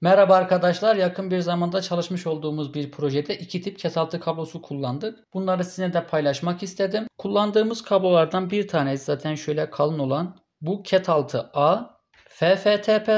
Merhaba arkadaşlar. Yakın bir zamanda çalışmış olduğumuz bir projede iki tip kesaltı kablosu kullandık. Bunları sizinle de paylaşmak istedim. Kullandığımız kablolardan bir tanesi zaten şöyle kalın olan bu cat 6A FFTP.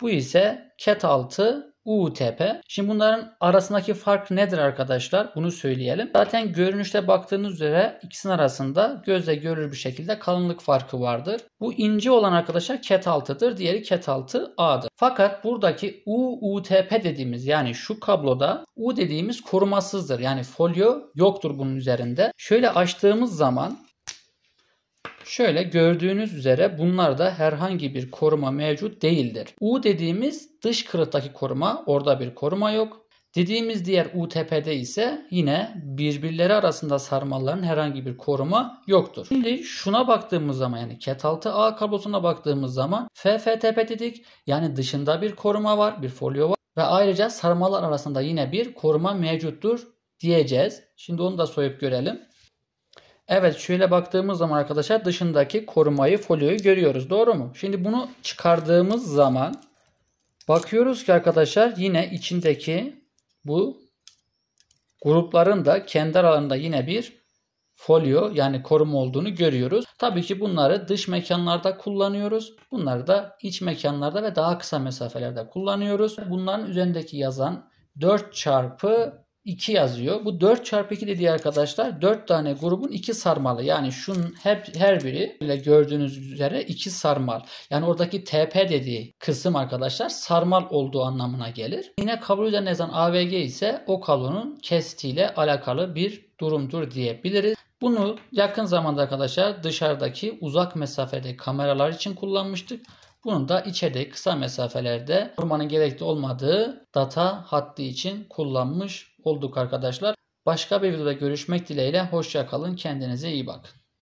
Bu ise cat 6 UTP. Şimdi bunların arasındaki fark nedir arkadaşlar? Bunu söyleyelim. Zaten görünüşte baktığınız üzere ikisinin arasında gözle görülür bir şekilde kalınlık farkı vardır. Bu ince olan arkadaşlar ket 6'dır. Diğeri ket 6 A'dır. Fakat buradaki UUTP dediğimiz yani şu kabloda U dediğimiz korumasızdır. Yani folyo yoktur bunun üzerinde. Şöyle açtığımız zaman Şöyle gördüğünüz üzere bunlarda herhangi bir koruma mevcut değildir. U dediğimiz dış kırıktaki koruma orada bir koruma yok. Dediğimiz diğer UTP'de ise yine birbirleri arasında sarmalların herhangi bir koruma yoktur. Şimdi şuna baktığımız zaman yani CAT6A kablosuna baktığımız zaman FFTP dedik. Yani dışında bir koruma var, bir folyo var ve ayrıca sarmalar arasında yine bir koruma mevcuttur diyeceğiz. Şimdi onu da soyup görelim. Evet şöyle baktığımız zaman arkadaşlar dışındaki korumayı folyoyu görüyoruz. Doğru mu? Şimdi bunu çıkardığımız zaman bakıyoruz ki arkadaşlar yine içindeki bu grupların da kendi aralarında yine bir folyo yani koruma olduğunu görüyoruz. Tabii ki bunları dış mekanlarda kullanıyoruz. Bunları da iç mekanlarda ve daha kısa mesafelerde kullanıyoruz. Bunların üzerindeki yazan 4 çarpı 2 yazıyor. Bu 4 çarpı 2 dediği arkadaşlar 4 tane grubun 2 sarmalı. Yani şunun hep her biri ile gördüğünüz üzere 2 sarmal. Yani oradaki TP dediği kısım arkadaşlar sarmal olduğu anlamına gelir. Yine kablo üzerine yazan AVG ise o kablonun kestiğiyle alakalı bir durumdur diyebiliriz. Bunu yakın zamanda arkadaşlar dışarıdaki uzak mesafede kameralar için kullanmıştık. Bunu da içeride kısa mesafelerde korumanın gerekli olmadığı data hattı için kullanmış olduk arkadaşlar. Başka bir videoda görüşmek dileğiyle. Hoşça kalın Kendinize iyi bakın.